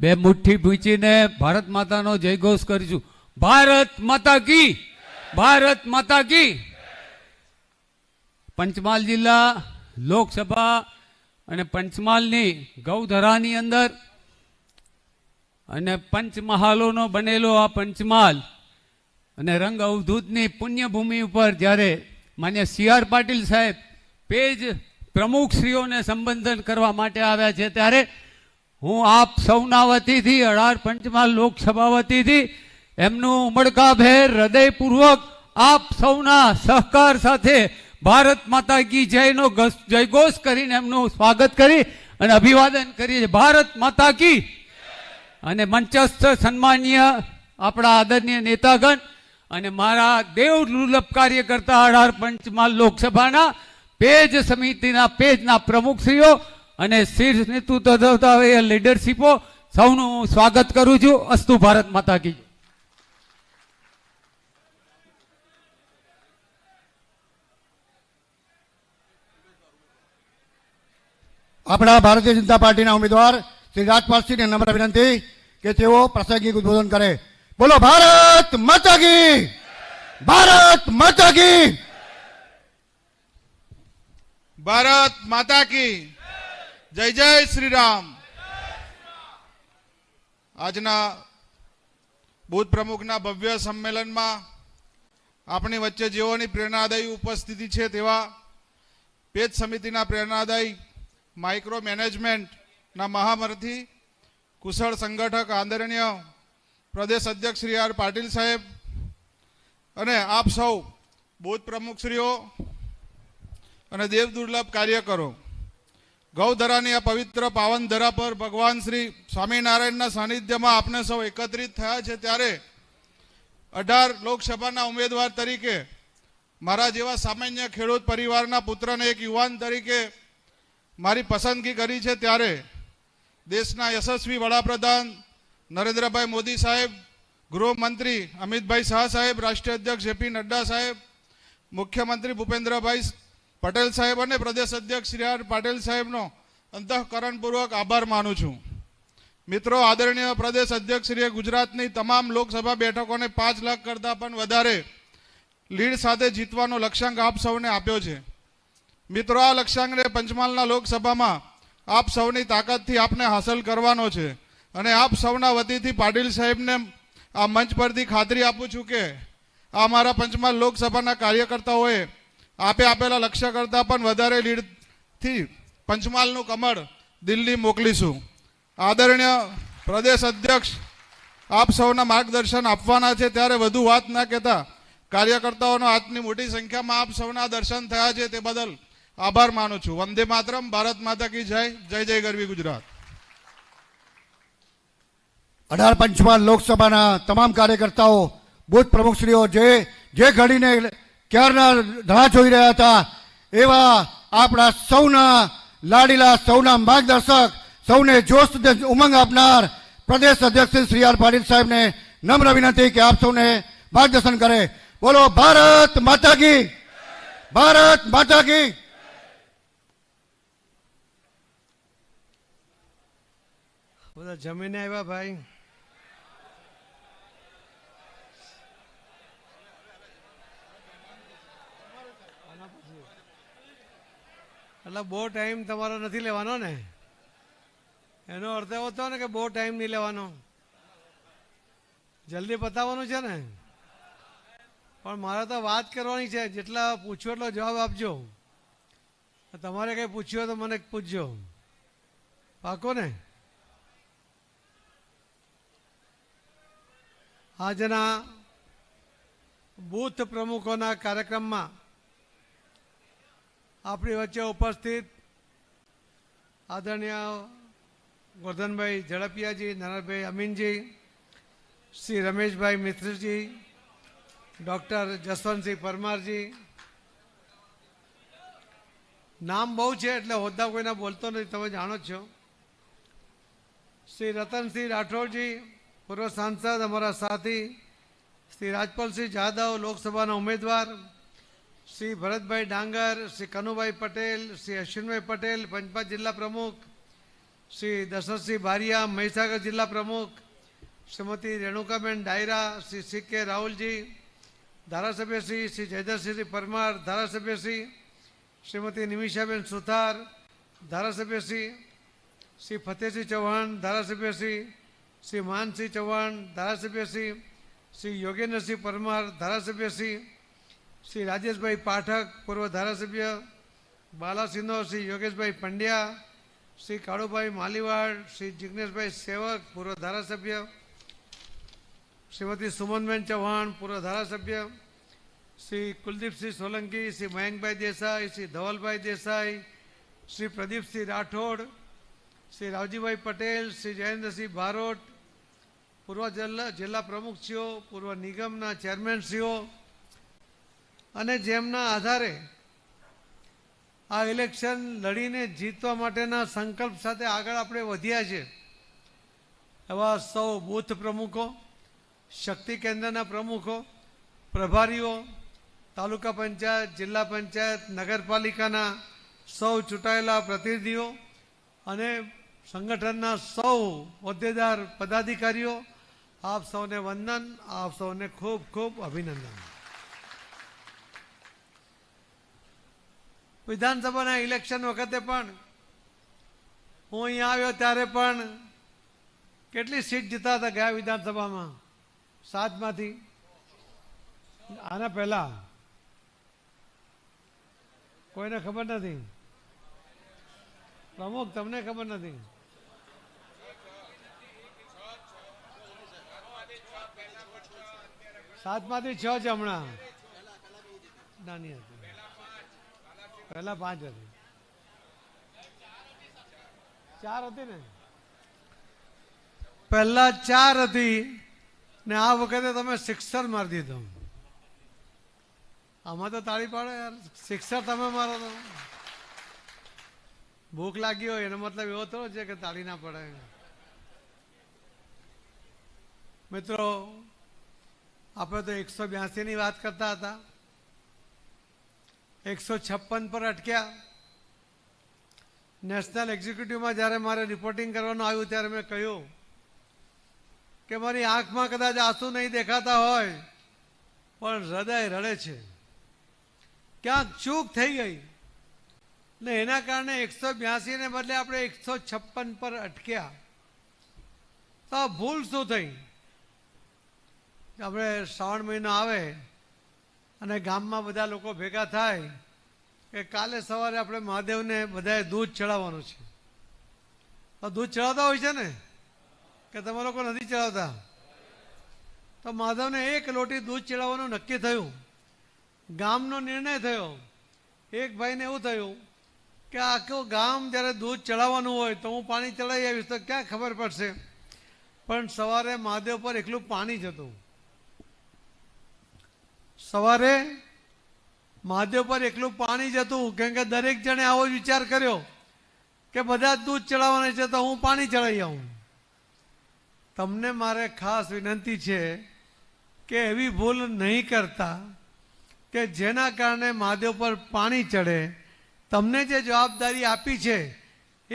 બે મુઠ્ઠી ભૂંચીને ભારત માતાનો જયઘોષ કરીશું ભારત માતા કી ભારત માતા કી પંચમહાલ જિલ્લા લોકસભા અને પંચમહાલની ગૌધરાની અંદર અને પંચમહાલોનો બનેલો આ પંચમહાલ અને રંગ અવધૂતની પુણ્યભૂમિ ઉપર જ્યારે માન્ય સી આર પાટીલ સાહેબ પેજ પ્રમુખ પ્રમુખશ્રીઓને સંબોધન કરવા માટે આવ્યા છે ત્યારે હું આપ સૌના વતીથી અઢાર પંચમાં લોકસભા વતીથી એમનું ઉમળકાભેર હૃદયપૂર્વક આપ સૌના સહકાર સાથે ભારત માતા કી જયનો જયઘોષ કરીને એમનું સ્વાગત કરી અને અભિવાદન કરી ભારત માતા કી અને મંચસ્થ સન્માનીય આપણા આદરણીય નેતાગણ અને મારા દેવ દુર્લભ કાર્યકર્તા અઢાર પંચમાં લોકસભાના પેજ સમિતિના પેજના પ્રમુખશ્રીઓ અને શીર્ષ નેતૃત્વ ધરાવતા એ લીડરશીપો સૌનું સ્વાગત કરું છું અસ્તુ ભારત માતા કી આપણા ભારતીય જનતા પાર્ટીના ઉમેદવાર શ્રી રાજપાલસિંહને નમ્ર વિનંતી કે તેઓ પ્રાસંગિક ઉદબોધન કરે બોલો ભારત માતા કી ભારત માતા કી ભારત માતા કી જય જય શ્રી રામ આજના બુથ પ્રમુખના ભવ્ય સંમેલનમાં આપણી વચ્ચે જેઓની પ્રેરણાદાયી ઉપસ્થિતિ છે તેવા પેજ સમિતિના પ્રેરણાદાયી માઇક્રો મેનેજમેન્ટના મહામરથી કુશળ સંગઠક આદરણીય પ્રદેશ અધ્યક્ષ શ્રી આર પાટીલ સાહેબ અને આપ સૌ બુથ પ્રમુખશ્રીઓ અને દેવ દુર્લભ કાર્ય કરો ગૌધરાની આ પવિત્ર પાવન ધરા પર ભગવાન શ્રી સ્વામિનારાયણના સાનિધ્યમાં આપણે સૌ એકત્રિત થયા છે ત્યારે અઢાર લોકસભાના ઉમેદવાર તરીકે મારા જેવા સામાન્ય ખેડૂત પરિવારના પુત્રને એક યુવાન તરીકે મારી પસંદગી કરી છે ત્યારે દેશના યશસ્વી વડાપ્રધાન નરેન્દ્રભાઈ મોદી સાહેબ ગૃહમંત્રી અમિતભાઈ શાહ સાહેબ રાષ્ટ્રીય અધ્યક્ષ જેપી નડ્ડા સાહેબ મુખ્યમંત્રી ભૂપેન્દ્રભાઈ પટેલ સાહેબ અને પ્રદેશ અધ્યક્ષ શ્રી આર પાટીલ સાહેબનો અંતઃકરણપૂર્વક આભાર માનું છું મિત્રો આદરણીય પ્રદેશ અધ્યક્ષશ્રીએ ગુજરાતની તમામ લોકસભા બેઠકોને પાંચ લાખ કરતાં પણ વધારે લીડ સાથે જીતવાનો લક્ષ્યાંક આપ સૌને આપ્યો છે મિત્રો આ લક્ષ્યાંકને પંચમહાલના લોકસભામાં આપ સૌની તાકાતથી આપને હાંસલ કરવાનો છે અને આપ સૌના વતીથી પાટીલ સાહેબને આ મંચ પરથી ખાતરી આપું છું કે આ મારા પંચમહાલ લોકસભાના કાર્યકર્તાઓએ આપે આપેલા લક્ષ્ય કરતાં પણ વધારે લીડથી પંચમહાલનું કમળ દિલ્હી મોકલીશું આદરણીય પ્રદેશ અધ્યક્ષ આપ સૌના માર્ગદર્શન આપવાના છે ત્યારે વધુ વાત ના કહેતા કાર્યકર્તાઓનો આજની મોટી સંખ્યામાં આપ સૌના દર્શન થયા છે તે બદલ આભાર માનું છું વંદે માતરમ ભારત માતા કી જય જય જય ગરવી ગુજરાત અઢાર પંચમહાલ લોકસભાના તમામ કાર્યકર્તાઓ બુથ પ્રમુખશ્રીઓ જે જે ઘડીને ક્યારના રાહ જોઈ રહ્યા હતા એવા આપણા સૌના લાડીલા સૌના માર્ગદર્શક સૌને જોશ ઉમંગ આપનાર પ્રદેશ અધ્યક્ષ શ્રી આર પાટીલ સાહેબને નમ્ર વિનંતી કે આપ સૌને માર્ગદર્શન કરે બોલો ભારત માતા કી ભારત માતા કી જમીને આવ્યા ભાઈ એટલે બહુ ટાઈમ તમારો નથી લેવાનો ને એનો અર્થ એવો થયો ને કે બહુ ટાઈમ નહીં લેવાનો જલ્દી પતાવવાનું છે ને પણ મારે તો વાત કરવાની છે જેટલા પૂછ્યો એટલો જવાબ આપજો તમારે કંઈ પૂછ્યું તો મને પૂછજો પાકો ને આજના બૂથ પ્રમુખોના કાર્યક્રમમાં આપણી વચ્ચે ઉપસ્થિત આદરણીય ગોર્ધનભાઈ ઝડપિયાજી નારાયણભાઈ અમીનજી શ્રી રમેશભાઈ મિત્રજી ડૉક્ટર જસવંતસિંહ પરમારજી નામ બહુ છે એટલે હોદ્દા કોઈના બોલતો નથી તમે જાણો છો શ્રી રતનસિંહ રાઠોડજી પૂર્વ સાંસદ અમારા સાથી શ્રી રાજપાલસિંહ જાદવ લોકસભાના ઉમેદવાર શ્રી ભરતભાઈ ડાંગર શ્રી કનુભાઈ પટેલ શ્રી અશ્વિનભાઈ પટેલ પંચમહાલ જિલ્લા પ્રમુખ શ્રી દશરથસિંહ બારિયા મહીસાગર જિલ્લા પ્રમુખ શ્રીમતી રેણુકાબેન ડાયરા શ્રી સી કે રાહુલજી ધારાસભ્ય શ્રી શ્રી જયદરસિંહ પરમાર ધારાસભ્ય શ્રી શ્રીમતી નિમિષાબેન સુથાર ધારાસભ્ય શ્રી શ્રી ફતેહસિંહ ચૌહાણ ધારાસભ્ય શ્રી શ્રી માનસિંહ ચૌહાણ ધારાસભ્ય શ્રી શ્રી યોગેન્દ્રસિંહ પરમાર ધારાસભ્ય શ્રી શ્રી રાજેશભાઈ પાઠક પૂર્વ ધારાસભ્ય બાલાસિંહો શ્રી યોગેશભાઈ પંડ્યા શ્રી કાળુભાઈ માલીવાડ શ્રી જિજ્ઞેશભાઈ સેવક પૂર્વ ધારાસભ્ય શ્રીમતી સુમનબેન ચૌહાણ પૂર્વ ધારાસભ્ય શ્રી કુલદીપસિંહ સોલંકી શ્રી મયંકભાઈ દેસાઈ શ્રી ધવલભાઈ દેસાઈ શ્રી પ્રદીપસિંહ રાઠોડ શ્રી રાવજીભાઈ પટેલ શ્રી જયેન્દ્રસિંહ ભારોટ પૂર્વ જિલ્લા જિલ્લા પ્રમુખશ્રીઓ પૂર્વ નિગમના ચેરમેનશ્રીઓ અને જેમના આધારે આ ઇલેક્શન લડીને જીતવા માટેના સંકલ્પ સાથે આગળ આપણે વધ્યા છે એવા સૌ બૂથ પ્રમુખો શક્તિ કેન્દ્રના પ્રમુખો પ્રભારીઓ તાલુકા પંચાયત જિલ્લા પંચાયત નગરપાલિકાના સૌ ચૂંટાયેલા પ્રતિનિધિઓ અને સંગઠનના સૌ હોદ્દેદાર પદાધિકારીઓ આપ સૌને વંદન આપ સૌને ખૂબ ખૂબ અભિનંદન વિધાનસભાના ઇલેક્શન વખતે પણ હું અહીંયા આવ્યો ત્યારે પણ કેટલી સીટ જીતા હતા ગયા વિધાનસભામાં સાતમાંથી આના પહેલા કોઈને ખબર નથી પ્રમુખ તમને ખબર નથી સાતમાંથી છ છે હમણાં નાની હતી પહેલા પાંચ હતી ચાર હતી ને પહેલા ચાર હતી ને આ વખતે તમે સિક્સર મારી દીધો આમાં તો તાળી પાડો યાર સિક્સર તમે મારો તો ભૂખ લાગી હોય એનો મતલબ એવો થયો છે કે તાળી ના પડે મિત્રો આપણે તો એકસો બ્યાસી ની વાત કરતા હતા એકસો છપ્પન પર અટક્યા નેશનલ એક્ઝિક્યુટિવમાં જ્યારે મારે રિપોર્ટિંગ કરવાનું આવ્યું ત્યારે મેં કહ્યું કે મારી આંખમાં કદાચ આંસુ નહીં દેખાતા હોય પણ હૃદય રડે છે ક્યાંક ચૂક થઈ ગઈ ને એના કારણે એકસો બ્યાસીને બદલે આપણે એકસો છપ્પન પર અટક્યા તો ભૂલ શું થઈ આપણે શ્રાવણ મહિનો આવે અને ગામમાં બધા લોકો ભેગા થાય કે કાલે સવારે આપણે મહાદેવને બધાએ દૂધ ચડાવવાનું છે તો દૂધ ચડાવતા હોય છે ને કે તમે લોકો નથી ચડાવતા તો મહાદેવને એક લોટી દૂધ ચડાવવાનું નક્કી થયું ગામનો નિર્ણય થયો એક ભાઈને એવું થયું કે આખું ગામ જ્યારે દૂધ ચડાવવાનું હોય તો હું પાણી ચડાવી આવીશ તો ક્યાં ખબર પડશે પણ સવારે મહાદેવ પર એકલું પાણી જ હતું સવારે મહાદેવ પર એકલું પાણી જતું કેમ કે દરેક જણે આવો વિચાર કર્યો કે બધા દૂધ ચડાવવાના છે તો હું પાણી ચડાવી આવું તમને મારે ખાસ વિનંતી છે કે એવી ભૂલ નહીં કરતા કે જેના કારણે મહાદેવ પર પાણી ચડે તમને જે જવાબદારી આપી છે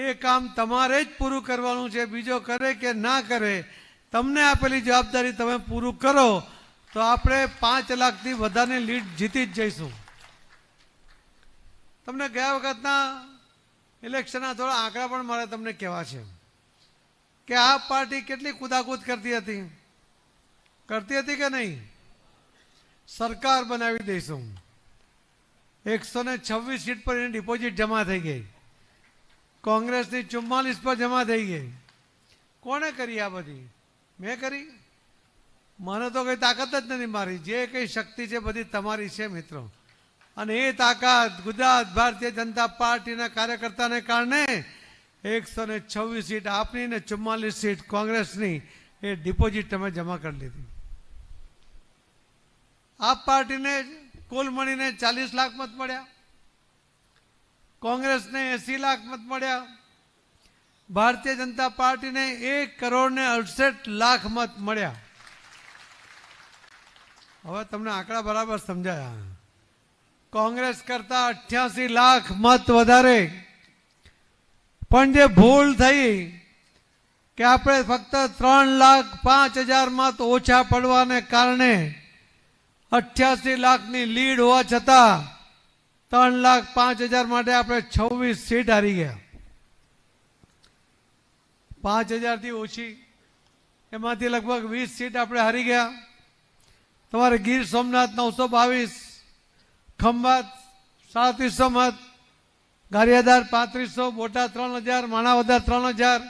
એ કામ તમારે જ પૂરું કરવાનું છે બીજો કરે કે ના કરે તમને આપેલી જવાબદારી તમે પૂરું કરો તો આપણે પાંચ લાખથી વધારે લીડ જીતી જ જઈશું તમને ગયા વખતના ઇલેક્શનના થોડા આંકડા પણ મારે તમને કહેવા છે કે આ પાર્ટી કેટલી કુદાકૂદ કરતી હતી કરતી હતી કે નહીં સરકાર બનાવી દઈશું એકસો ને છવ્વીસ સીટ પર એની ડિપોઝિટ જમા થઈ ગઈ કોંગ્રેસની ચુમ્માલીસ પર જમા થઈ ગઈ કોણે કરી આ બધી મેં કરી મને તો કંઈ તાકાત જ નથી મારી જે કંઈ શક્તિ છે બધી તમારી છે મિત્રો અને એ તાકાત ગુજરાત ભારતીય જનતા પાર્ટીના કાર્યકર્તાને કારણે એકસો ને છવ્વીસ સીટ આપની ને ચુમ્માલીસ સીટ કોંગ્રેસની એ ડિપોઝિટ તમે જમા કરી લીધી આપ પાર્ટીને કુલ મળીને ચાલીસ લાખ મત મળ્યા કોંગ્રેસને એસી લાખ મત મળ્યા ભારતીય જનતા પાર્ટીને એક કરોડ ને અડસઠ લાખ મત મળ્યા હવે તમને આંકડા બરાબર સમજાયા કોંગ્રેસ કરતા અઠ્યાસી લાખ મત વધારે પણ જે ભૂલ થઈ કે આપણે ફક્ત ત્રણ લાખ પાંચ હજાર મત ઓછા પડવાને કારણે અઠ્યાસી લાખની લીડ હોવા છતાં ત્રણ લાખ પાંચ હજાર માટે આપણે છવ્વીસ સીટ હારી ગયા પાંચ હજારથી ઓછી એમાંથી લગભગ વીસ સીટ આપણે હારી ગયા તમારે ગીર સોમનાથ નવસો બાવીસ ખંભાત સાડત્રીસો મત ગારિયાધાર પાંત્રીસો બોટાદ ત્રણ હજાર માણાવદર ત્રણ હજાર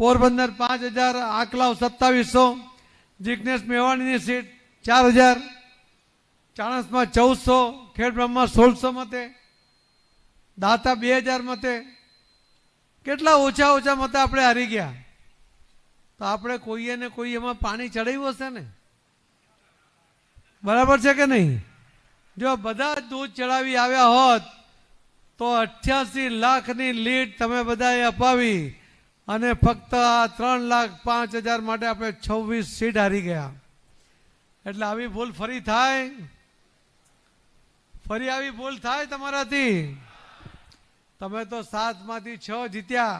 પોરબંદર પાંચ હજાર આકલાવ સત્તાવીસો જિગ્નેશ મેવાણીની સીટ ચાર હજાર ચાણસમાં ચૌદસો ખેડબ્રહ્મમાં સોળસો મતે દાતા બે હજાર મતે કેટલા ઓછા ઓછા મતે આપણે હારી ગયા તો આપણે કોઈએ ને કોઈ એમાં પાણી ચડાવ્યું હશે ને બરાબર છે કે નહીં જો બધા દૂધ ચડાવી આવ્યા હોત તો અઠ્યાસી લાખની લીડ તમે બધાએ અપાવી અને ફક્ત આ ત્રણ લાખ પાંચ હજાર માટે આપણે છવ્વીસ સીટ હારી ગયા એટલે આવી ભૂલ ફરી થાય ફરી આવી ભૂલ થાય તમારાથી તમે તો સાતમાંથી છ જીત્યા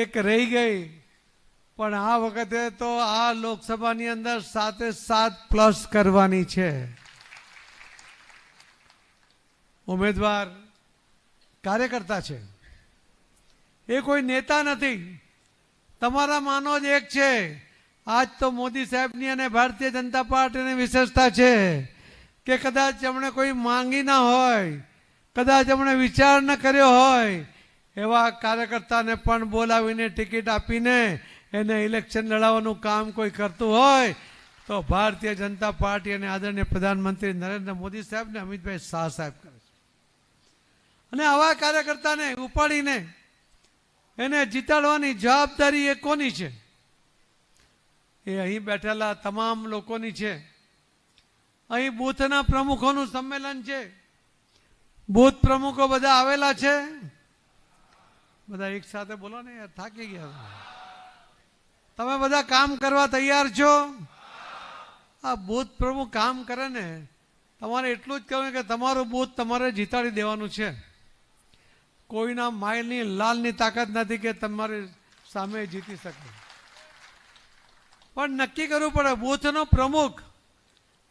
એક રહી ગઈ પણ આ વખતે તો આ લોકસભાની અંદર સાતે સાત પ્લસ કરવાની છે ઉમેદવાર કાર્યકર્તા છે એ કોઈ નેતા નથી તમારા માનો જ એક છે આજ તો મોદી સાહેબની અને ભારતીય જનતા પાર્ટીની વિશેષતા છે કે કદાચ એમણે કોઈ માંગી ના હોય કદાચ એમણે વિચાર ન કર્યો હોય એવા કાર્યકર્તાને પણ બોલાવીને ટિકિટ આપીને એને ઇલેક્શન લડાવવાનું કામ કોઈ કરતું હોય તો ભારતીય જનતા પાર્ટી અને આદરણીય પ્રધાનમંત્રી નરેન્દ્ર મોદી સાહેબને અમિતભાઈ શાહ સાહેબ કરે છે અને આવા કાર્યકર્તાને ઉપાડીને એને જીતાડવાની જવાબદારી એ કોની છે એ અહીં બેઠેલા તમામ લોકોની છે અહીં બૂથના પ્રમુખોનું સંમેલન છે બૂથ પ્રમુખો બધા આવેલા છે બધા એક સાથે બોલો ને યાર થાકી ગયા તમે બધા કામ કરવા તૈયાર છો આ બોધ પ્રભુ કામ કરે ને તમારે એટલું જ કહેવું કે તમારું બોધ તમારે જીતાડી દેવાનું છે કોઈના માઇલની લાલની તાકાત નથી કે તમારી સામે જીતી શકે પણ નક્કી કરવું પડે બૂથનો પ્રમુખ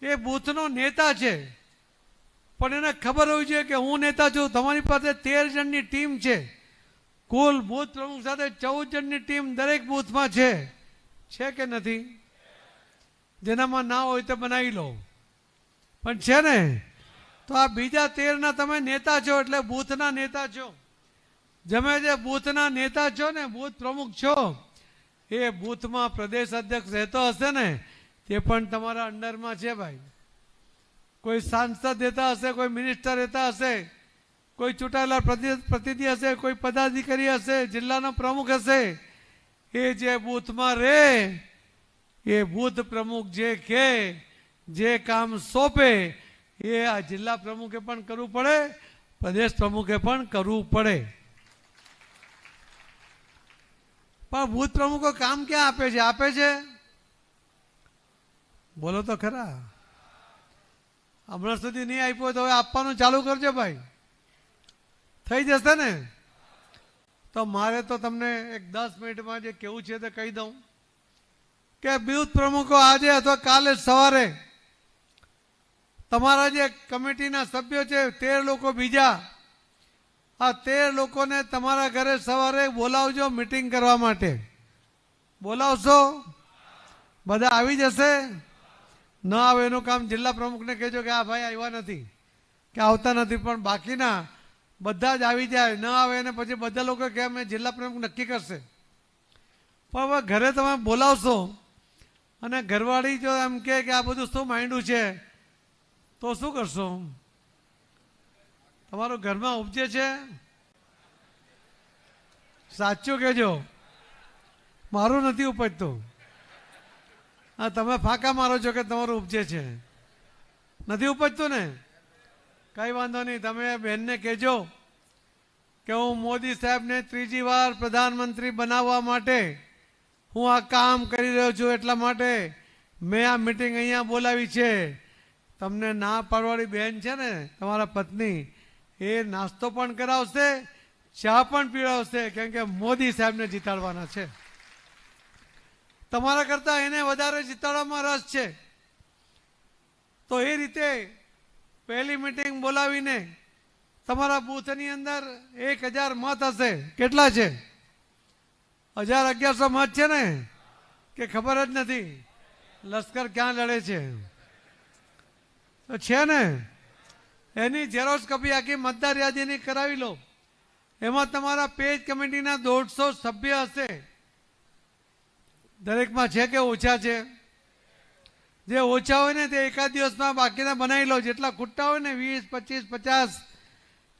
એ બૂથનો નેતા છે પણ એને ખબર હોવી જોઈએ કે હું નેતા છું તમારી પાસે તેર જણની ટીમ છે કુલ બૂથ પ્રમુખ સાથે ચૌદ જણની ટીમ દરેક બૂથમાં છે છે કે નથી જેનામાં ના હોય તો બનાવી લો પણ છે ને તો આ બીજા તેરના તમે નેતા છો એટલે બૂથના નેતા છો તમે જે બૂથના નેતા છો ને બૂથ પ્રમુખ છો એ બૂથમાં પ્રદેશ અધ્યક્ષ રહેતો હશે ને તે પણ તમારા અંડરમાં છે ભાઈ કોઈ સાંસદ રહેતા હશે કોઈ મિનિસ્ટર રહેતા હશે કોઈ ચૂંટાયેલા પ્રતિનિધિ હશે કોઈ પદાધિકારી હશે જિલ્લાનો પ્રમુખ હશે એ જે બૂથમાં રહે એ બૂથ પ્રમુખ જે કે જે કામ સોંપે એ આ જિલ્લા પ્રમુખે પણ કરવું પડે પ્રદેશ પ્રમુખે પણ કરવું પડે પણ ભૂત પ્રમુખો કામ ક્યાં આપે છે આપે છે બોલો તો ખરા હમણાં સુધી નહીં આપ્યો તો હવે આપવાનું ચાલુ કરજો ભાઈ થઈ જશે ને તો મારે તો તમને એક દસ મિનિટમાં જે કેવું છે તે કહી દઉં કે બુથ પ્રમુખો આજે અથવા કાલે સવારે તમારા જે કમિટીના સભ્યો છે તેર લોકો બીજા આ તેર લોકોને તમારા ઘરે સવારે બોલાવજો મિટિંગ કરવા માટે બોલાવશો બધા આવી જશે ન આવે એનું કામ જિલ્લા પ્રમુખને કહેજો કે આ ભાઈ આવ્યા નથી કે આવતા નથી પણ બાકીના બધા જ આવી જાય ન આવે અને પછી બધા લોકો કે અમે જિલ્લા પ્રમુખ નક્કી કરશે પણ હવે ઘરે તમે બોલાવશો અને ઘરવાળી જો એમ કે આ બધું શું માંડ્યું છે તો શું કરશો તમારું ઘરમાં ઉપજે છે સાચું કહેજો મારું નથી ઉપજતું હા તમે ફાંકા મારો છો કે તમારું ઉપજે છે નથી ઉપજતું ને કંઈ વાંધો નહીં તમે બહેનને કહેજો કે હું મોદી સાહેબને ત્રીજી વાર પ્રધાનમંત્રી બનાવવા માટે હું આ કામ કરી રહ્યો છું એટલા માટે મેં આ મિટિંગ અહીંયા બોલાવી છે તમને ના પાડવાળી બહેન છે ને તમારા પત્ની એ નાસ્તો પણ કરાવશે ચા પણ પીડાવશે કેમ કે મોદી સાહેબને જીતાડવાના છે તમારા કરતાં એને વધારે જીતાડવામાં રસ છે તો એ રીતે પહેલી મીટિંગ બોલાવીને તમારા બૂથની અંદર એક હજાર મત હશે કેટલા છે હજાર અગિયારસો મત છે ને કે ખબર જ નથી લશ્કર ક્યાં લડે છે તો છે ને એની ઝેરોક્ષ કપી આખી મતદાર યાદીની કરાવી લો એમાં તમારા પેજ કમિટીના દોઢસો સભ્ય હશે દરેકમાં છે કે ઓછા છે જે ઓછા હોય ને તે એકાદ દિવસમાં બાકીના બનાવી લો જેટલા ખૂટતા હોય ને વીસ પચીસ પચાસ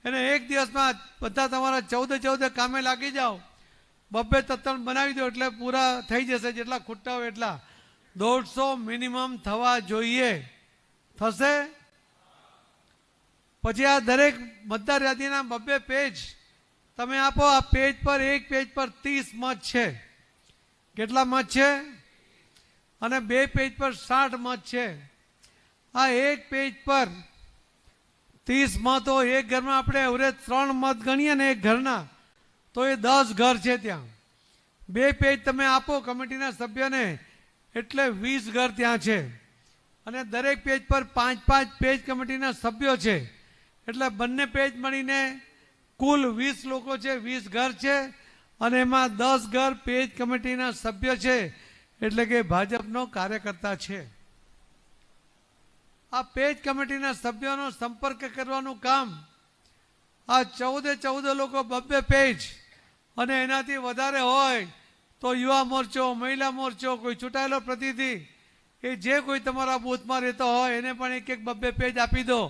એને એક દિવસમાં બધા તમારા ચૌદે ચૌદે કામે લાગી જાઓ બબ્બે તત્તણ બનાવી દો એટલે પૂરા થઈ જશે જેટલા ખૂટતા હોય એટલા દોઢસો મિનિમમ થવા જોઈએ થશે પછી આ દરેક મતદાર યાદીના બબ્બે પેજ તમે આપો આ પેજ પર એક પેજ પર ત્રીસ મત છે કેટલા મત છે અને બે પેજ પર સાઠ મત છે આ એક પેજ પર ત્રીસ મતો એક ઘરમાં આપણે એવરેજ ત્રણ મત ગણીએ ને એક ઘરના તો એ દસ ઘર છે ત્યાં બે પેજ તમે આપો કમિટીના સભ્યને એટલે વીસ ઘર ત્યાં છે અને દરેક પેજ પર પાંચ પાંચ પેજ કમિટીના સભ્યો છે એટલે બંને પેજ મળીને કુલ વીસ લોકો છે વીસ ઘર છે અને એમાં દસ ઘર પેજ કમિટીના સભ્ય છે એટલે કે ભાજપનો કાર્યકર્તા છે આ પેજ કમિટીના સભ્યોનો સંપર્ક કરવાનું કામ આ ચૌદે ચૌદ લોકો બબ્બે પેજ અને એનાથી વધારે હોય તો યુવા મોરચો મહિલા મોરચો કોઈ ચૂંટાયેલો પ્રતિનિધિ એ જે કોઈ તમારા બૂથમાં રહેતો હોય એને પણ એક એક બબ્બે પેજ આપી દો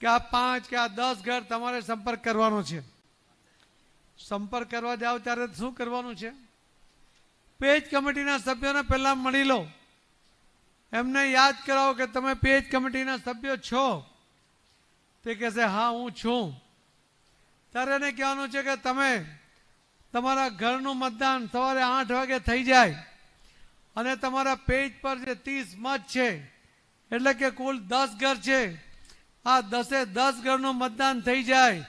કે આ પાંચ કે આ દસ ઘર તમારે સંપર્ક કરવાનો છે સંપર્ક કરવા જાઓ ત્યારે શું કરવાનું છે પેજ કમિટીના સભ્યોને પહેલાં મળી લો એમને યાદ કરાવો કે તમે પેજ કમિટીના સભ્યો છો તે કહેશે હા હું છું ત્યારે એને કહેવાનું છે કે તમે તમારા ઘરનું મતદાન સવારે આઠ વાગે થઈ જાય અને તમારા પેજ પર જે ત્રીસ મત છે એટલે કે કુલ દસ ઘર છે આ દસે દસ ઘરનું મતદાન થઈ જાય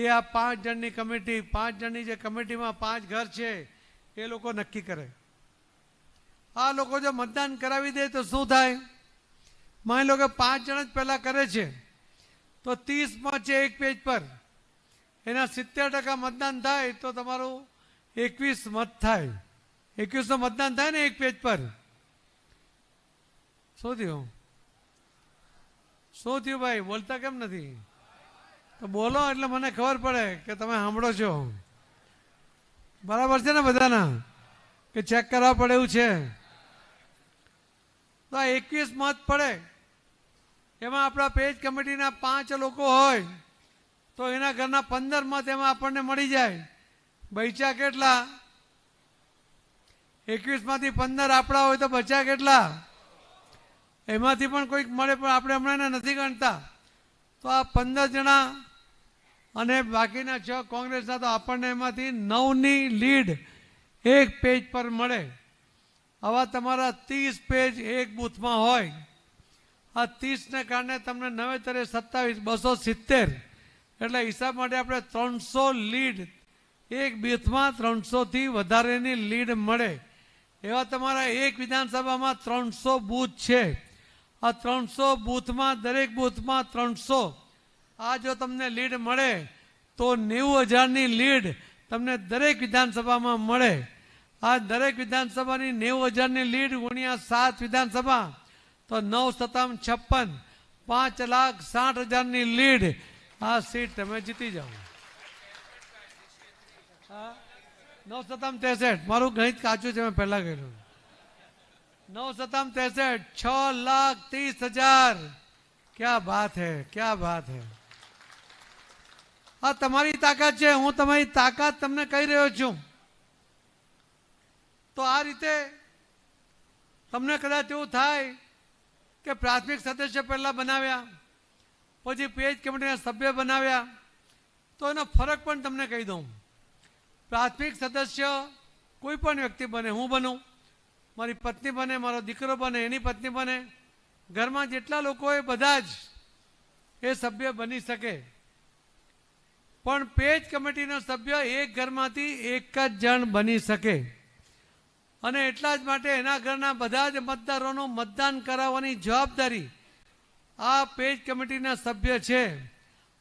એ આ પાંચ જણની કમિટી પાંચ જણની જે કમિટીમાં પાંચ ઘર છે એ લોકો નક્કી કરે આ લોકો જો મતદાન કરાવી દે તો શું થાય માની લો કે પાંચ જણ જ પહેલાં કરે છે તો ત્રીસમાં છે એક પેજ પર એના સિત્તેર ટકા મતદાન થાય તો તમારું એકવીસ મત થાય એકવીસનું મતદાન થાય ને એક પેજ પર શું થયું શું થયું ભાઈ બોલતા કેમ નથી તો બોલો એટલે મને ખબર પડે કે તમે સાંભળો છો બરાબર છે ને બધાના કે ચેક કરવા પડે એવું છે તો આ એકવીસ મત પડે એમાં આપણા પેજ કમિટીના પાંચ લોકો હોય તો એના ઘરના પંદર મત એમાં આપણને મળી જાય બચ્યા કેટલા એકવીસમાંથી પંદર આપણા હોય તો બચ્યા કેટલા એમાંથી પણ કોઈક મળે પણ આપણે હમણાં નથી ગણતા તો આ પંદર જણા અને બાકીના છ કોંગ્રેસના તો આપણને એમાંથી નવની લીડ એક પેજ પર મળે આવા તમારા ત્રીસ પેજ એક બૂથમાં હોય આ ત્રીસને કારણે તમને નવેતરે સત્તાવીસ બસો સિત્તેર એટલે હિસાબ માટે આપણે ત્રણસો લીડ એક બૂથમાં ત્રણસોથી વધારેની લીડ મળે એવા તમારા એક વિધાનસભામાં ત્રણસો બૂથ છે આ ત્રણસો બૂથમાં દરેક બૂથમાં ત્રણસો आज जो तमने लीड मे तो नेव हजार लीड तमने दरक विधानसभा में मे आज दरक विधानसभा नेव हजार लीड गुणिया सात विधानसभा तो नौ सतम छप्पन पांच लाख साठ हजार लीड आ सीट ते जीती जाओ नौ सतम तेसठ मारू गणित काचू से मैं पहला कह रहा नौ सतम तेसठ छ लाख तीस हजार क्या बात है क्या बात है આ તમારી તાકાત છે હું તમારી તાકાત તમને કહી રહ્યો છું તો આ રીતે તમને કદાચ એવું થાય કે પ્રાથમિક સદસ્ય પહેલાં બનાવ્યા પછી પેજ કમિટીના સભ્ય બનાવ્યા તો એનો ફરક પણ તમને કહી દઉં પ્રાથમિક સદસ્ય કોઈ પણ વ્યક્તિ બને હું બનું મારી પત્ની બને મારો દીકરો બને એની પત્ની બને ઘરમાં જેટલા લોકો એ બધા જ એ સભ્ય બની શકે પણ પેજ કમિટીનો સભ્ય એક ઘરમાંથી એક જ જણ બની શકે અને એટલા જ માટે એના ઘરના બધા જ મતદારોનું મતદાન કરાવવાની જવાબદારી આ પેજ કમિટીના સભ્ય છે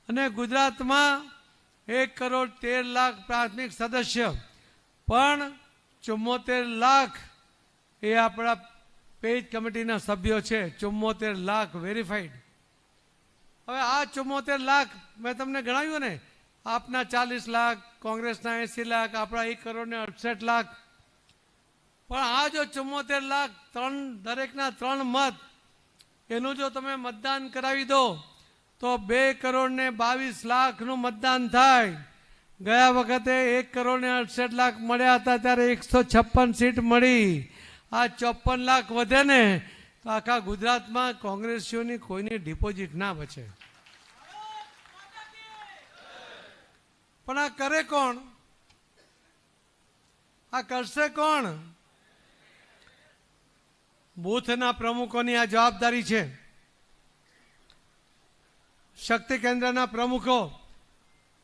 અને ગુજરાતમાં એક કરોડ તેર લાખ પ્રાથમિક સદસ્ય પણ ચુમ્મોતેર લાખ એ આપણા પેજ કમિટીના સભ્યો છે ચુમ્મોતેર લાખ વેરીફાઈડ હવે આ ચુમ્મોતેર લાખ મેં તમને ગણાવ્યું ને આપના ચાલીસ લાખ કોંગ્રેસના એસી લાખ આપણા એક કરોડ ને અડસઠ લાખ પણ આ જો ચુમ્મોતેર લાખ ત્રણ દરેકના ત્રણ મત એનું જો તમે મતદાન કરાવી દો તો બે કરોડ ને બાવીસ લાખનું મતદાન થાય ગયા વખતે એક કરોડ ને અડસઠ લાખ મળ્યા હતા ત્યારે એકસો છપ્પન સીટ મળી આ ચોપન લાખ વધે ને તો આખા ગુજરાતમાં કોંગ્રેસીઓની કોઈની ડિપોઝિટ ના બચે પણ આ કરે કોણ આ કરશે કોણ બૂથના પ્રમુખોની આ જવાબદારી છે શક્તિ કેન્દ્રના પ્રમુખો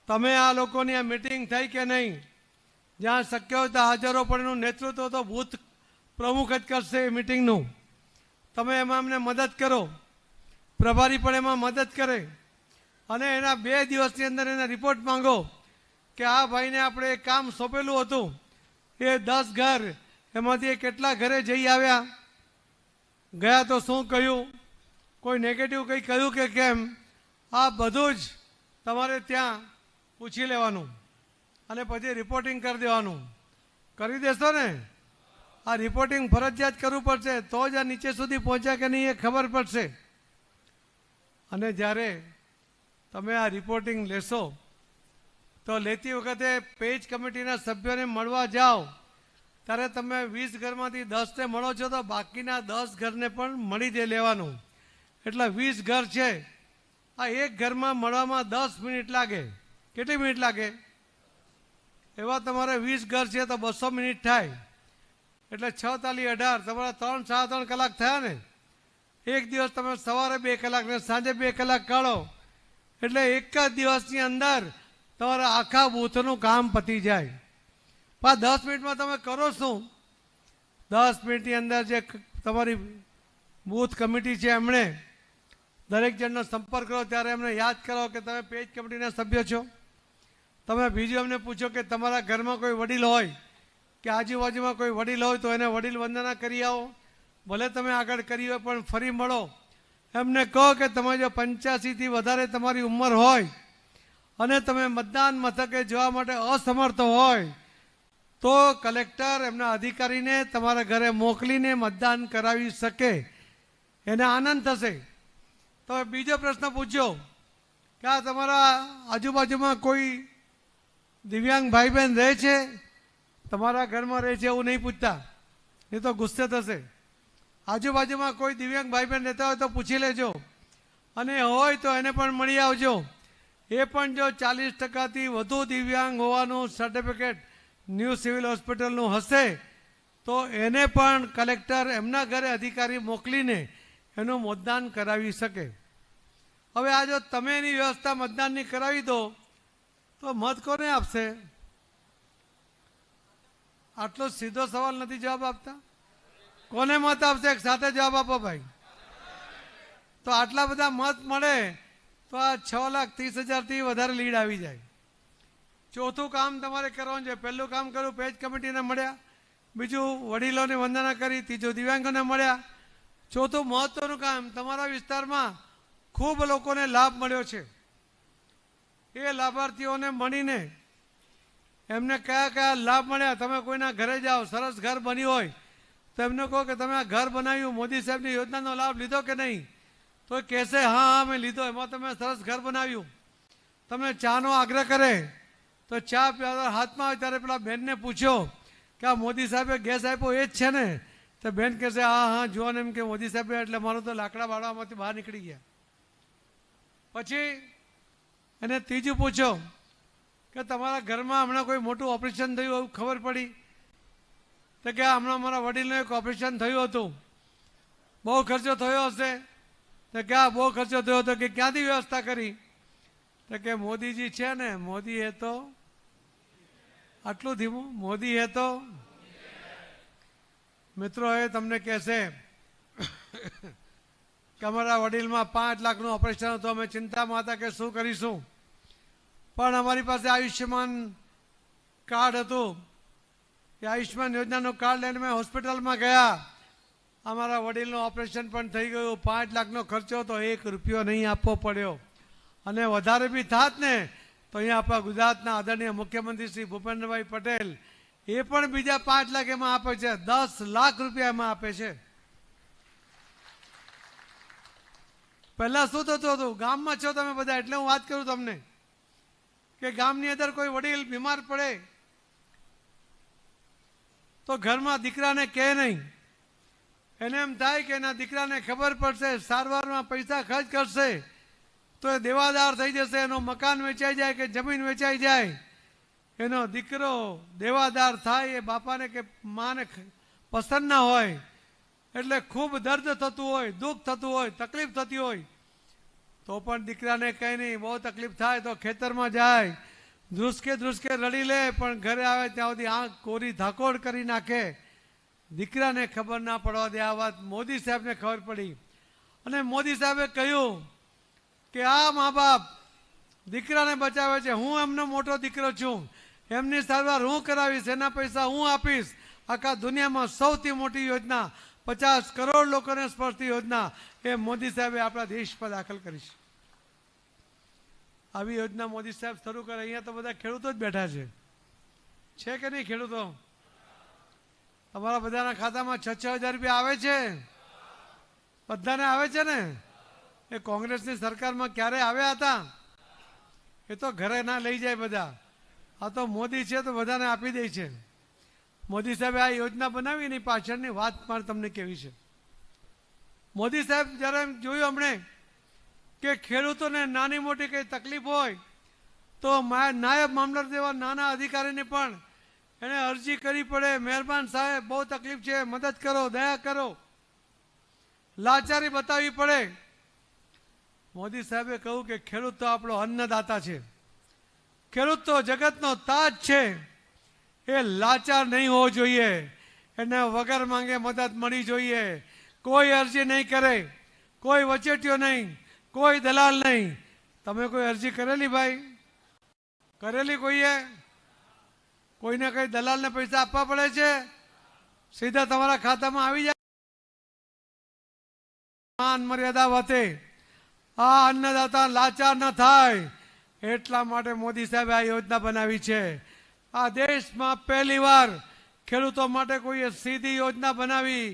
તમે આ લોકોની આ મિટિંગ થઈ કે નહીં જ્યાં શક્ય હોય ત્યાં હાજરો પણ એનું નેતૃત્વ તો બૂથ પ્રમુખ જ કરશે એ મિટિંગનું તમે એમાં એમને મદદ કરો પ્રભારી પણ એમાં મદદ કરે અને એના બે દિવસની અંદર એના રિપોર્ટ માંગો કે આ ભાઈને આપણે કામ સોંપેલું હતું એ દસ ઘર એમાંથી કેટલા ઘરે જઈ આવ્યા ગયા તો શું કહ્યું કોઈ નેગેટિવ કંઈ કહ્યું કે કેમ આ બધું જ તમારે ત્યાં પૂછી લેવાનું અને પછી રિપોર્ટિંગ કરી દેવાનું કરી દેશો ને આ રિપોર્ટિંગ ફરજિયાત કરવું પડશે તો જ આ નીચે સુધી પહોંચ્યા કે નહીં એ ખબર પડશે અને જ્યારે તમે આ રિપોર્ટિંગ લેશો તો લેતી વખતે પેજ કમિટીના સભ્યોને મળવા જાઓ ત્યારે તમે વીસ ઘરમાંથી દસને મળો છો તો બાકીના દસ ઘરને પણ મળી દે લેવાનું એટલે વીસ ઘર છે આ એક ઘરમાં મળવામાં દસ મિનિટ લાગે કેટલી મિનિટ લાગે એવા તમારે વીસ ઘર છે તો બસો મિનિટ થાય એટલે છ તાલી અઢાર તમારા ત્રણ સાડા ત્રણ કલાક થયા ને એક દિવસ તમે સવારે બે કલાક ને સાંજે બે કલાક કાઢો એટલે એક જ દિવસની અંદર તમારા આખા બૂથનું કામ પતી જાય પણ દસ મિનિટમાં તમે કરો શું દસ મિનિટની અંદર જે તમારી બૂથ કમિટી છે એમણે દરેક જણનો સંપર્ક કરો ત્યારે એમને યાદ કરો કે તમે પેજ કમિટીના સભ્ય છો તમે બીજું એમને પૂછો કે તમારા ઘરમાં કોઈ વડીલ હોય કે આજુબાજુમાં કોઈ વડીલ હોય તો એને વડીલ વંદના કરી આવો ભલે તમે આગળ કરી હોય પણ ફરી મળો એમને કહો કે તમે જો પંચ્યાસીથી વધારે તમારી ઉંમર હોય અને તમે મતદાન મથકે જવા માટે અસમર્થ હોય તો કલેક્ટર એમના અધિકારીને તમારા ઘરે મોકલીને મતદાન કરાવી શકે એને આનંદ થશે તો બીજો પ્રશ્ન પૂછ્યો કે આ તમારા આજુબાજુમાં કોઈ દિવ્યાંગ ભાઈ બહેન રહે છે તમારા ઘરમાં રહે છે એવું નહીં પૂછતા એ તો ગુસ્સે થશે આજુબાજુમાં કોઈ દિવ્યાંગ ભાઈ બહેન રહેતા હોય તો પૂછી લેજો અને હોય તો એને પણ મળી આવજો એ પણ જો ચાલીસ ટકાથી વધુ દિવ્યાંગ હોવાનું સર્ટિફિકેટ ન્યૂ સિવિલ હોસ્પિટલનું હશે તો એને પણ કલેક્ટર એમના ઘરે અધિકારી મોકલીને એનું મતદાન કરાવી શકે હવે આ જો તમે એની વ્યવસ્થા મતદાનની કરાવી દો તો મત કોને આપશે આટલો સીધો સવાલ નથી જવાબ આપતા કોને મત આપશે એક સાથે જવાબ આપો ભાઈ તો આટલા બધા મત મળે તો આ છ લાખ ત્રીસ હજારથી વધારે લીડ આવી જાય ચોથું કામ તમારે કરવાનું છે પહેલું કામ કર્યું પેજ કમિટીને મળ્યા બીજું વડીલોને વંદના કરી ત્રીજું દિવ્યાંગોને મળ્યા ચોથું મહત્વનું કામ તમારા વિસ્તારમાં ખૂબ લોકોને લાભ મળ્યો છે એ લાભાર્થીઓને મળીને એમને કયા કયા લાભ મળ્યા તમે કોઈના ઘરે જાઓ સરસ ઘર બન્યું હોય તો એમને કહો કે તમે આ ઘર બનાવ્યું મોદી સાહેબની યોજનાનો લાભ લીધો કે નહીં તો કહેશે હા અમે લીધો એમાં તમે સરસ ઘર બનાવ્યું તમને ચાનો આગ્રહ કરે તો ચા હાથમાં આવે ત્યારે પેલા બેનને પૂછ્યો કે આ મોદી સાહેબે ગેસ આપ્યો એ જ છે ને તો બેન કહેશે હા હા જુઓ ને એમ કે મોદી સાહેબે એટલે મારું તો લાકડા બાળવામાંથી બહાર નીકળી ગયા પછી એને ત્રીજું પૂછ્યો કે તમારા ઘરમાં હમણાં કોઈ મોટું ઓપરેશન થયું એવું ખબર પડી તો કે હમણાં મારા વડીલનું એક ઓપરેશન થયું હતું બહુ ખર્ચો થયો હશે તો ક્યાં બહુ ખર્ચો થયો હતો કે ક્યાંથી વ્યવસ્થા કરી તો કે મોદીજી છે ને મોદી હે તો આટલું ધીમું મોદી હે તો મિત્રો એ તમને કહેશે કે અમારા વડીલમાં પાંચ લાખનું ઓપરેશન હતું અમે ચિંતામાં હતા કે શું કરીશું પણ અમારી પાસે આયુષ્યમાન કાર્ડ હતું એ આયુષ્યમાન યોજનાનું કાર્ડ લઈને મેં હોસ્પિટલમાં ગયા અમારા વડીલનું ઓપરેશન પણ થઈ ગયું પાંચ લાખનો ખર્ચો તો એક રૂપિયો નહીં આપવો પડ્યો અને વધારે બી થાત ને તો અહીંયા આપણા ગુજરાતના આદરણીય મુખ્યમંત્રી શ્રી ભૂપેન્દ્રભાઈ પટેલ એ પણ બીજા પાંચ લાખ એમાં આપે છે દસ લાખ રૂપિયા એમાં આપે છે પહેલા શું થતું હતું ગામમાં છો તમે બધા એટલે હું વાત કરું તમને કે ગામની અંદર કોઈ વડીલ બીમાર પડે તો ઘરમાં દીકરાને કહે નહીં એને એમ થાય કે એના દીકરાને ખબર પડશે સારવારમાં પૈસા ખર્ચ કરશે તો એ દેવાદાર થઈ જશે એનો મકાન વેચાઈ જાય કે જમીન વેચાઈ જાય એનો દીકરો દેવાદાર થાય એ બાપાને કે માને પસંદ ના હોય એટલે ખૂબ દર્દ થતું હોય દુઃખ થતું હોય તકલીફ થતી હોય તો પણ દીકરાને કંઈ નહીં બહુ તકલીફ થાય તો ખેતરમાં જાય ધ્રુસકે ધ્રુસકે રડી લે પણ ઘરે આવે ત્યાં સુધી આંખ કોરી ધાકોડ કરી નાખે દીકરાને ખબર ના પડવા દે આ વાત મોદી સાહેબને ખબર પડી અને મોદી સાહેબે કહ્યું કે આ મા બાપ દીકરાને બચાવે છે હું એમનો મોટો દીકરો છું એમની સારવાર હું કરાવીશ એના પૈસા હું આપીશ આખા દુનિયામાં સૌથી મોટી યોજના પચાસ કરોડ લોકોને સ્પર્શતી યોજના એ મોદી સાહેબે આપણા દેશ પર દાખલ કરી છે આવી યોજના મોદી સાહેબ શરૂ કરે અહીંયા તો બધા ખેડૂતો જ બેઠા છે છે કે નહીં ખેડૂતો અમારા બધાના ખાતામાં છ છ હજાર રૂપિયા આવે છે બધાને આવે છે ને એ કોંગ્રેસની સરકારમાં ક્યારે આવ્યા હતા એ તો ઘરે ના લઈ જાય બધા આ તો મોદી છે તો બધાને આપી દે છે મોદી સાહેબે આ યોજના બનાવી એની પાછળની વાત મારે તમને કેવી છે મોદી સાહેબ જ્યારે જોયું હમણે કે ખેડૂતોને નાની મોટી કંઈ તકલીફ હોય તો નાયબ મામલત જેવા નાના અધિકારીને પણ એને અરજી કરી પડે મહેરબાન સાહેબ બહુ તકલીફ છે મદદ કરો દયા કરો લાચારી બતાવી પડે મોદી સાહેબે કહ્યું કે ખેડૂત તો આપણો અન્નદાતા છે ખેડૂત તો જગતનો તાજ છે એ લાચાર નહીં હોવો જોઈએ એને વગર માંગે મદદ મળી જોઈએ કોઈ અરજી નહીં કરે કોઈ વચેટીઓ નહીં કોઈ દલાલ નહીં તમે કોઈ અરજી કરેલી ભાઈ કરેલી કોઈએ કોઈને કંઈ દલાલને પૈસા આપવા પડે છે સીધા તમારા ખાતામાં આવી જાય માન મર્યાદા વધે આ અન્નદાતા લાચાર ન થાય એટલા માટે મોદી સાહેબે આ યોજના બનાવી છે આ દેશમાં પહેલીવાર ખેડૂતો માટે કોઈએ સીધી યોજના બનાવી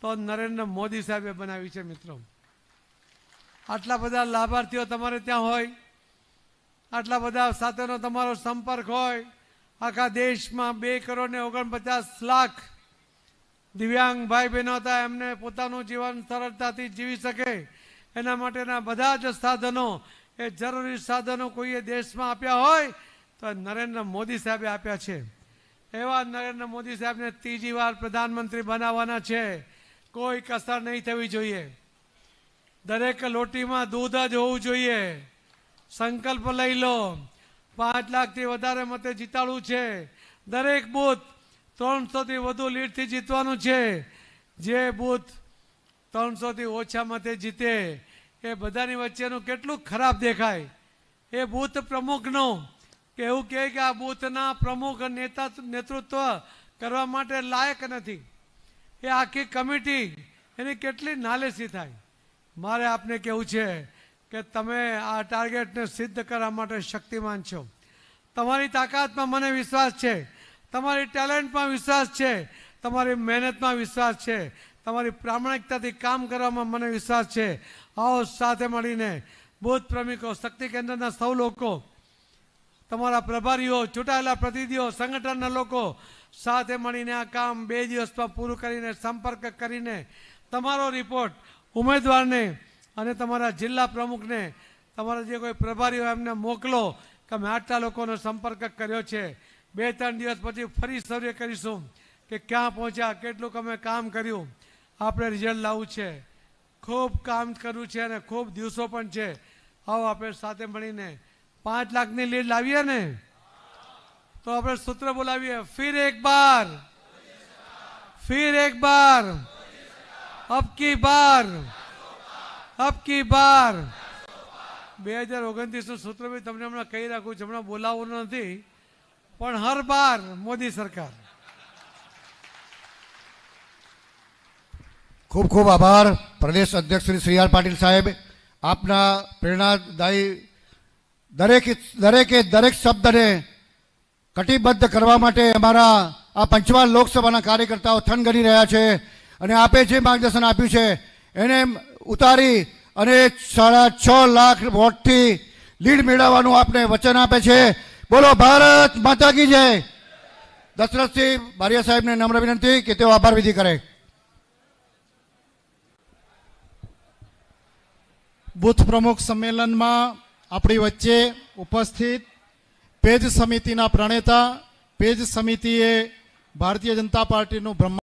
તો નરેન્દ્ર મોદી સાહેબે બનાવી છે મિત્રો આટલા બધા લાભાર્થીઓ તમારે ત્યાં હોય આટલા બધા સાથેનો તમારો સંપર્ક હોય આખા દેશમાં બે કરોડ ને ઓગણપચાસ લાખ દિવ્યાંગ ભાઈ બહેનો હતા એમને પોતાનું જીવન સરળતાથી જીવી શકે એના માટેના બધા જ સાધનો એ જરૂરી સાધનો કોઈએ દેશમાં આપ્યા હોય તો નરેન્દ્ર મોદી સાહેબે આપ્યા છે એવા નરેન્દ્ર મોદી સાહેબને ત્રીજી વાર પ્રધાનમંત્રી બનાવવાના છે કોઈ કસર નહીં થવી જોઈએ દરેક લોટીમાં દૂધ જ હોવું જોઈએ સંકલ્પ લઈ લો પાંચ લાખથી વધારે મતે જીતાડવું છે દરેક બૂથ ત્રણસોથી વધુ લીડથી જીતવાનું છે જે બૂથ ત્રણસોથી ઓછા મતે જીતે એ બધાની વચ્ચેનું કેટલું ખરાબ દેખાય એ બૂથ પ્રમુખનો એવું કહે કે આ બૂથના પ્રમુખ નેતા નેતૃત્વ કરવા માટે લાયક નથી એ આખી કમિટી એની કેટલી નાલેસી થાય મારે આપને કહેવું છે કે તમે આ ટાર્ગેટને સિદ્ધ કરવા માટે શક્તિમાન છો તમારી તાકાતમાં મને વિશ્વાસ છે તમારી ટેલેન્ટમાં વિશ્વાસ છે તમારી મહેનતમાં વિશ્વાસ છે તમારી પ્રામાણિકતાથી કામ કરવામાં મને વિશ્વાસ છે આવો સાથે મળીને બૌદ્ધ પ્રેમિકો શક્તિ કેન્દ્રના સૌ લોકો તમારા પ્રભારીઓ ચૂંટાયેલા પ્રતિનિધિઓ સંગઠનના લોકો સાથે મળીને આ કામ બે દિવસમાં પૂરું કરીને સંપર્ક કરીને તમારો રિપોર્ટ ઉમેદવારને અને તમારા જિલ્લા પ્રમુખને તમારા જે કોઈ પ્રભારી હોય એમને મોકલો કે અમે આટલા લોકોનો સંપર્ક કર્યો છે બે ત્રણ દિવસ પછી ફરી સર્વે કરીશું કે ક્યાં પહોંચ્યા કેટલું અમે કામ કર્યું આપણે રિઝલ્ટ લાવવું છે ખૂબ કામ કર્યું છે અને ખૂબ દિવસો પણ છે આવો આપણે સાથે મળીને પાંચ લાખની લીડ લાવીએ ને તો આપણે સૂત્ર બોલાવીએ ફિર એક બાર ફિર એક બાર અબકી બાર અબકી બાર બે હજાર ઓગણત્રીસનું સૂત્ર બી તમને હમણાં કહી રાખું છું હમણાં બોલાવવું નથી પણ હર બાર મોદી સરકાર ખૂબ ખૂબ આભાર પ્રદેશ અધ્યક્ષ શ્રી સી આર પાટીલ સાહેબ આપના પ્રેરણાદાયી દરેક દરેકે દરેક શબ્દને કટિબદ્ધ કરવા માટે અમારા આ પંચમહાલ લોકસભાના કાર્યકર્તાઓ થનગની રહ્યા છે અને આપે જે માર્ગદર્શન આપ્યું છે એને ઉતારી અને સાડા છ લાખ વોટથી લીડ મેળવવાનું આપને વચન આપે છે બોલો ભારત માતા કી જય દશરથસિંહ બારિયા સાહેબને નમ્ર વિનંતી કે તેઓ આભાર વિધિ કરે બુથ પ્રમુખ સંમેલનમાં આપણી વચ્ચે ઉપસ્થિત પેજ સમિતિના પ્રણેતા પેજ સમિતિએ ભારતીય જનતા પાર્ટીનું બ્રહ્મ